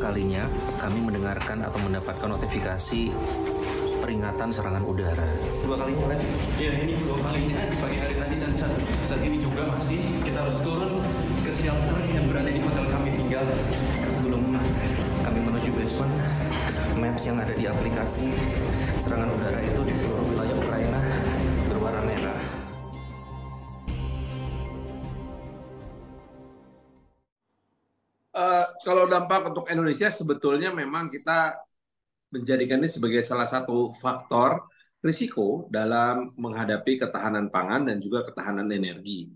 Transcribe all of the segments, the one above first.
kalinya kami mendengarkan atau mendapatkan notifikasi peringatan serangan udara. Dua kalinya live? Ya ini dua kalinya di pagi hari tadi dan saat, saat ini juga masih kita harus turun ke shelter yang berada di hotel kami tinggal. Belum kami menuju basement. Maps yang ada di aplikasi serangan udara itu di seluruh wilayah Ukraina dampak untuk Indonesia sebetulnya memang kita menjadikannya sebagai salah satu faktor risiko dalam menghadapi ketahanan pangan dan juga ketahanan energi.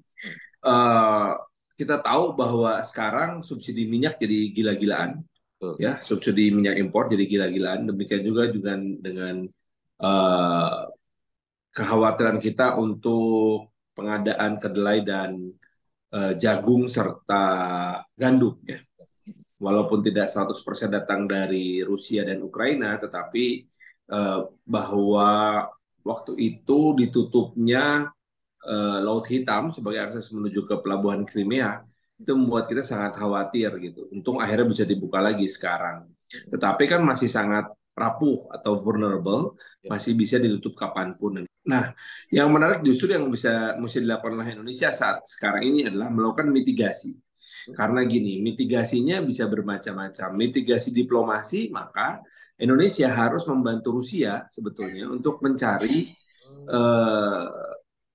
Uh, kita tahu bahwa sekarang subsidi minyak jadi gila-gilaan, uh. ya subsidi minyak impor jadi gila-gilaan. Demikian juga juga dengan uh, kekhawatiran kita untuk pengadaan kedelai dan uh, jagung serta gandum, ya walaupun tidak 100% datang dari Rusia dan Ukraina, tetapi eh, bahwa waktu itu ditutupnya eh, Laut Hitam sebagai akses menuju ke pelabuhan Crimea itu membuat kita sangat khawatir gitu. Untung akhirnya bisa dibuka lagi sekarang. Tetapi kan masih sangat rapuh atau vulnerable, ya. masih bisa ditutup kapanpun. Nah, yang menarik justru yang bisa mesti dilakukan oleh Indonesia saat sekarang ini adalah melakukan mitigasi karena gini, mitigasinya bisa bermacam-macam. Mitigasi diplomasi, maka Indonesia harus membantu Rusia sebetulnya untuk mencari uh,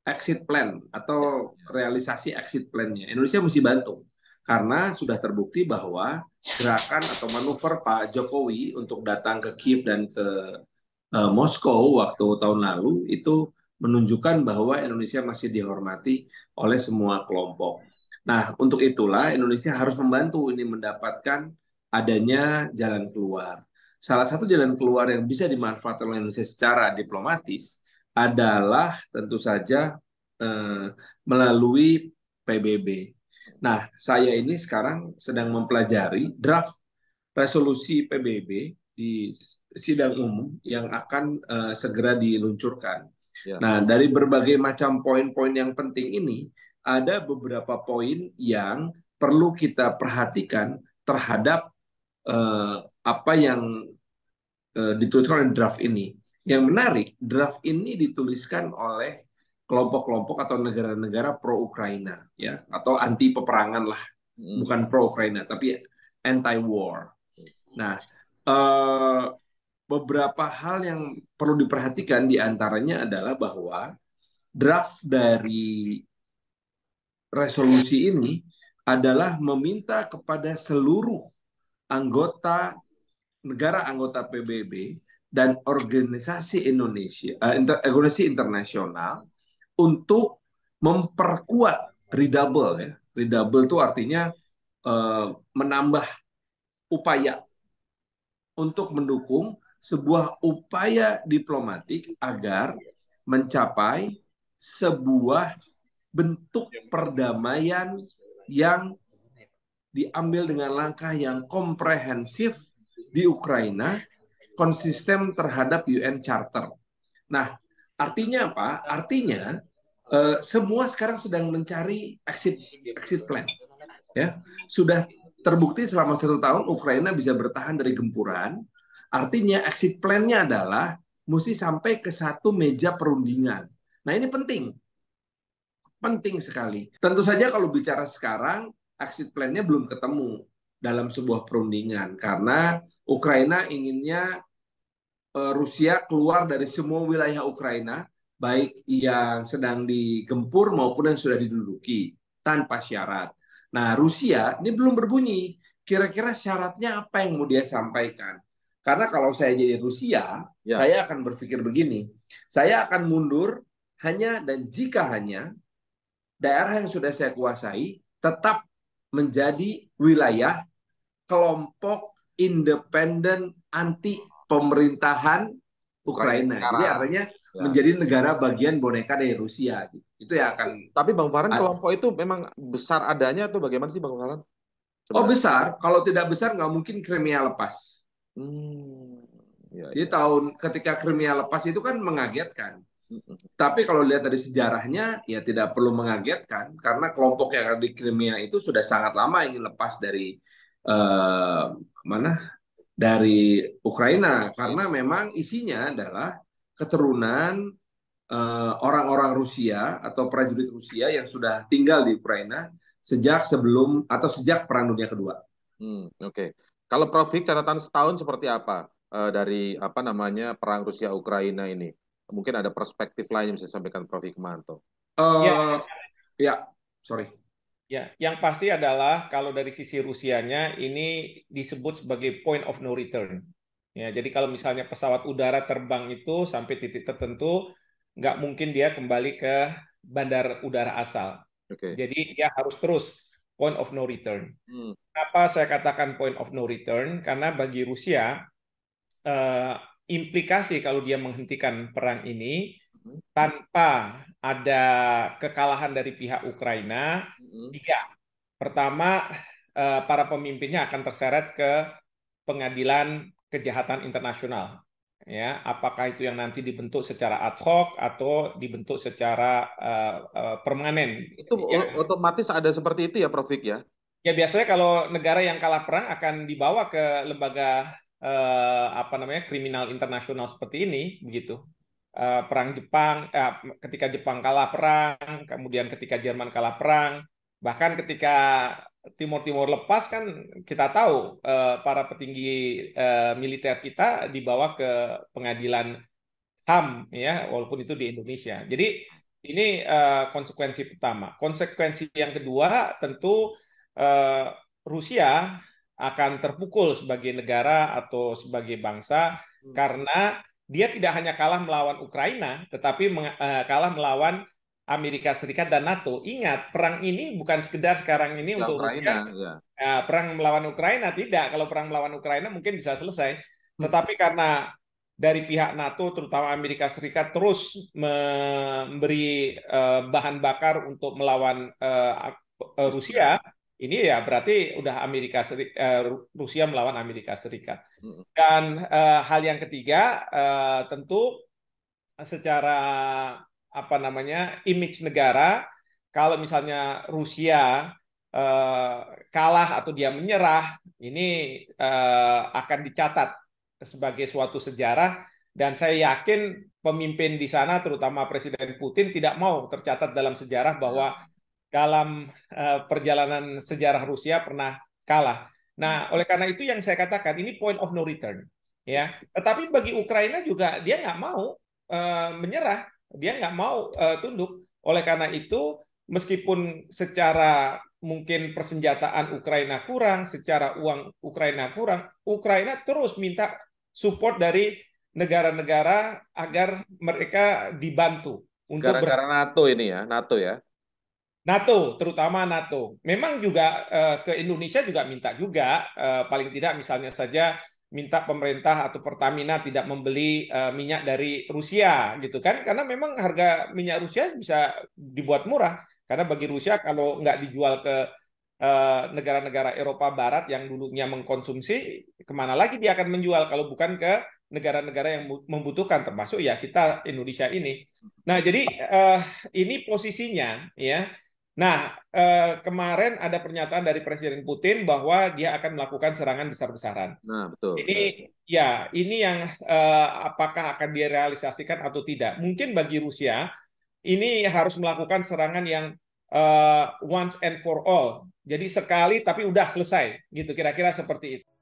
exit plan atau realisasi exit plan-nya. Indonesia mesti bantu karena sudah terbukti bahwa gerakan atau manuver Pak Jokowi untuk datang ke Kiev dan ke uh, Moskow waktu tahun lalu itu menunjukkan bahwa Indonesia masih dihormati oleh semua kelompok. Nah, untuk itulah Indonesia harus membantu ini mendapatkan adanya jalan keluar. Salah satu jalan keluar yang bisa dimanfaatkan oleh Indonesia secara diplomatis adalah tentu saja eh, melalui PBB. Nah, saya ini sekarang sedang mempelajari draft resolusi PBB di sidang umum yang akan eh, segera diluncurkan. Ya. Nah, dari berbagai macam poin-poin yang penting ini, ada beberapa poin yang perlu kita perhatikan terhadap eh, apa yang eh, dituliskan oleh draft ini. Yang menarik, draft ini dituliskan oleh kelompok-kelompok atau negara-negara pro Ukraina ya atau anti peperangan lah, hmm. bukan pro Ukraina tapi anti war. Nah, eh, beberapa hal yang perlu diperhatikan diantaranya adalah bahwa draft dari resolusi ini adalah meminta kepada seluruh anggota negara anggota PBB dan organisasi Indonesia eh, organisasi internasional untuk memperkuat redouble ya redouble itu artinya eh, menambah upaya untuk mendukung sebuah upaya diplomatik agar mencapai sebuah bentuk perdamaian yang diambil dengan langkah yang komprehensif di Ukraina konsisten terhadap UN Charter. Nah, artinya apa? Artinya eh, semua sekarang sedang mencari exit exit plan. Ya, sudah terbukti selama satu tahun Ukraina bisa bertahan dari gempuran. Artinya exit plan-nya adalah mesti sampai ke satu meja perundingan. Nah, ini penting penting sekali. Tentu saja kalau bicara sekarang, exit plan-nya belum ketemu dalam sebuah perundingan karena Ukraina inginnya eh, Rusia keluar dari semua wilayah Ukraina baik yang sedang digempur maupun yang sudah diduduki tanpa syarat. Nah, Rusia ini belum berbunyi kira-kira syaratnya apa yang mau dia sampaikan. Karena kalau saya jadi Rusia, ya. saya akan berpikir begini. Saya akan mundur hanya dan jika hanya daerah yang sudah saya kuasai tetap menjadi wilayah kelompok independen anti pemerintahan Ukraina. Ukraina. Jadi artinya ya. menjadi negara bagian boneka dari Rusia. Itu ya akan. Tapi Bang Farhan kelompok itu memang besar adanya atau bagaimana sih Bang Farhan? Oh besar. Kalau tidak besar nggak mungkin Crimea lepas. Hmm. Ya, Jadi ya. tahun ketika Crimea lepas itu kan mengagetkan. Tapi kalau lihat dari sejarahnya, ya tidak perlu mengagetkan karena kelompok yang ada di Crimea itu sudah sangat lama ingin lepas dari eh, mana dari Ukraina karena memang isinya adalah keturunan orang eh, orang-orang Rusia atau prajurit Rusia yang sudah tinggal di Ukraina sejak sebelum atau sejak Perang Dunia Kedua. Hmm, Oke, okay. kalau Prof Hik catatan setahun seperti apa? Eh, dari apa namanya perang Rusia Ukraina ini mungkin ada perspektif lain yang bisa sampaikan Prof Hikmanto. Uh, eh, ya. yeah. sorry. Ya, yang pasti adalah kalau dari sisi Rusianya ini disebut sebagai point of no return. Ya, jadi kalau misalnya pesawat udara terbang itu sampai titik tertentu, nggak mungkin dia kembali ke bandar udara asal. Okay. Jadi dia harus terus point of no return. Hmm. Kenapa saya katakan point of no return? Karena bagi Rusia eh, implikasi kalau dia menghentikan perang ini hmm. tanpa ada kekalahan dari pihak Ukraina tiga hmm. pertama eh, para pemimpinnya akan terseret ke pengadilan kejahatan internasional ya apakah itu yang nanti dibentuk secara ad hoc atau dibentuk secara uh, uh, permanen itu ya. otomatis ada seperti itu ya Prof ya ya biasanya kalau negara yang kalah perang akan dibawa ke lembaga eh, apa namanya kriminal internasional seperti ini begitu eh, perang Jepang eh, ketika Jepang kalah perang kemudian ketika Jerman kalah perang bahkan ketika Timur Timur lepas kan kita tahu eh, para petinggi eh, militer kita dibawa ke pengadilan HAM ya walaupun itu di Indonesia jadi ini uh, konsekuensi pertama. Konsekuensi yang kedua tentu uh, Rusia akan terpukul sebagai negara atau sebagai bangsa hmm. karena dia tidak hanya kalah melawan Ukraina tetapi eh, kalah melawan Amerika Serikat dan NATO. Ingat, perang ini bukan sekedar sekarang ini untuk Ukraina. Ya. Uh, perang melawan Ukraina tidak. Kalau perang melawan Ukraina mungkin bisa selesai. Hmm. Tetapi karena dari pihak NATO, terutama Amerika Serikat, terus memberi uh, bahan bakar untuk melawan uh, Rusia, ini ya berarti udah Amerika Seri, eh, Rusia melawan Amerika Serikat. Dan eh, hal yang ketiga eh, tentu secara apa namanya image negara kalau misalnya Rusia kalah atau dia menyerah ini akan dicatat sebagai suatu sejarah dan saya yakin pemimpin di sana terutama Presiden Putin tidak mau tercatat dalam sejarah bahwa dalam uh, eh, perjalanan sejarah Rusia pernah kalah. Nah, hmm. oleh karena itu yang saya katakan ini point of no return, ya. Tetapi bagi Ukraina juga dia nggak mau uh, menyerah, dia nggak mau uh, tunduk. Oleh karena itu, meskipun secara mungkin persenjataan Ukraina kurang, secara uang Ukraina kurang, Ukraina terus minta support dari negara-negara agar mereka dibantu untuk negara-negara NATO ini ya, NATO ya. NATO, terutama NATO. Memang juga eh, ke Indonesia juga minta juga, eh, paling tidak misalnya saja minta pemerintah atau Pertamina tidak membeli eh, minyak dari Rusia gitu kan, karena memang harga minyak Rusia bisa dibuat murah. Karena bagi Rusia kalau nggak dijual ke eh, negara-negara Eropa Barat yang dulunya mengkonsumsi, kemana lagi dia akan menjual kalau bukan ke negara-negara yang membutuhkan, termasuk ya kita Indonesia ini. Nah, jadi eh, ini posisinya ya Nah, eh, kemarin ada pernyataan dari Presiden Putin bahwa dia akan melakukan serangan besar-besaran. Nah, betul. Ini ya, ini yang eh, apakah akan direalisasikan atau tidak? Mungkin bagi Rusia ini harus melakukan serangan yang eh, once and for all. Jadi sekali tapi udah selesai, gitu kira-kira seperti itu.